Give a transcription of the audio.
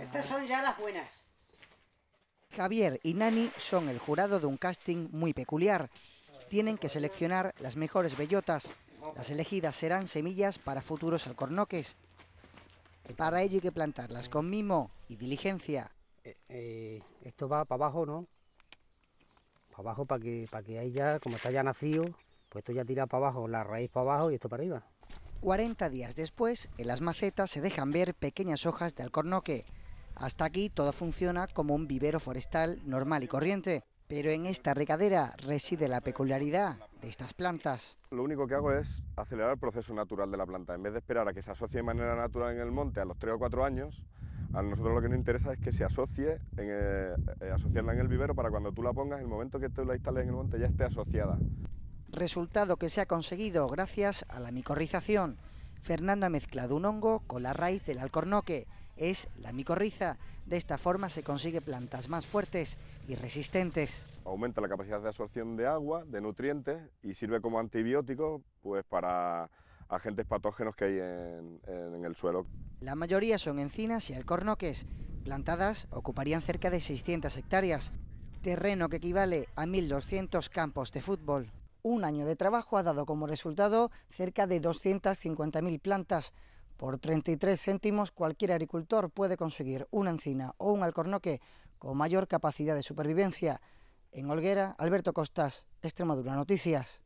Estas son ya las buenas. Javier y Nani son el jurado de un casting muy peculiar. Tienen que seleccionar las mejores bellotas. Las elegidas serán semillas para futuros alcornoques. Para ello hay que plantarlas con mimo y diligencia. Eh, eh, esto va para abajo, ¿no? Para abajo para que, para que ahí como está ya nacido, pues esto ya tira para abajo, la raíz para abajo y esto para arriba. 40 días después, en las macetas se dejan ver pequeñas hojas de alcornoque hasta aquí todo funciona como un vivero forestal normal y corriente, pero en esta regadera reside la peculiaridad de estas plantas. Lo único que hago es acelerar el proceso natural de la planta. En vez de esperar a que se asocie de manera natural en el monte a los 3 o 4 años, a nosotros lo que nos interesa es que se asocie, en, eh, eh, asociarla en el vivero para cuando tú la pongas, en el momento que tú la instales en el monte ya esté asociada. Resultado que se ha conseguido gracias a la micorrización. Fernando ha mezclado un hongo con la raíz del alcornoque es la micorriza. De esta forma se consigue plantas más fuertes y resistentes. Aumenta la capacidad de absorción de agua, de nutrientes y sirve como antibiótico pues, para agentes patógenos que hay en, el suelo. La mayoría son encinas y alcornoques. Plantadas ocuparían cerca de 600 hectáreas, terreno que equivale a 1.200 campos de fútbol. Un año de trabajo ha dado como resultado cerca de 250.000 plantas, por 33 céntimos cualquier agricultor puede conseguir una encina o un alcornoque con mayor capacidad de supervivencia. En Holguera, Alberto Costas, Extremadura Noticias.